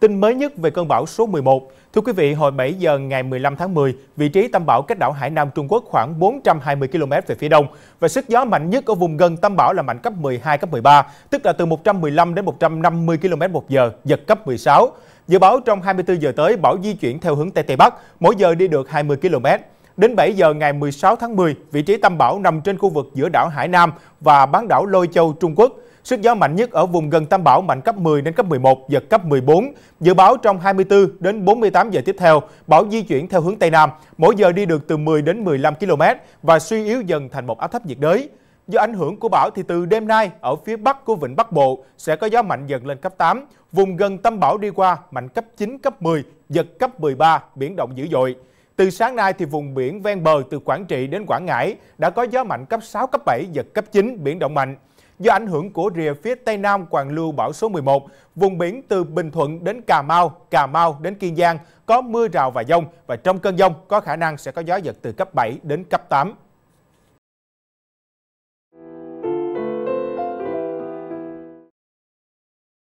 Tin mới nhất về cơn bão số 11. Thưa quý vị, hồi 7 giờ ngày 15 tháng 10, vị trí tâm bão cách đảo Hải Nam Trung Quốc khoảng 420 km về phía đông và sức gió mạnh nhất ở vùng gần tâm bão là mạnh cấp 12, cấp 13, tức là từ 115 đến 150 km một giờ, giật cấp 16. Dự báo trong 24 giờ tới, bão di chuyển theo hướng Tây Tây Bắc, mỗi giờ đi được 20 km. Đến 7 giờ ngày 16 tháng 10, vị trí tâm bão nằm trên khu vực giữa đảo Hải Nam và bán đảo Lôi Châu, Trung Quốc – Sức gió mạnh nhất ở vùng gần tâm bão mạnh cấp 10 đến cấp 11, giật cấp 14. Dự báo trong 24 đến 48 giờ tiếp theo, bão di chuyển theo hướng Tây Nam, mỗi giờ đi được từ 10 đến 15 km và suy yếu dần thành một áp thấp nhiệt đới. Do ảnh hưởng của bão thì từ đêm nay ở phía bắc của vịnh Bắc Bộ sẽ có gió mạnh dần lên cấp 8, vùng gần tâm bão đi qua mạnh cấp 9, cấp 10, giật cấp 13, biển động dữ dội. Từ sáng nay thì vùng biển ven bờ từ Quảng Trị đến Quảng Ngãi đã có gió mạnh cấp 6, cấp 7, giật cấp 9, biển động mạnh do ảnh hưởng của rìa phía Tây Nam Hoàn lưu bão số 11, vùng biển từ Bình Thuận đến Cà Mau, Cà Mau đến Kiên Giang có mưa rào và dông và trong cơn dông có khả năng sẽ có gió giật từ cấp 7 đến cấp 8.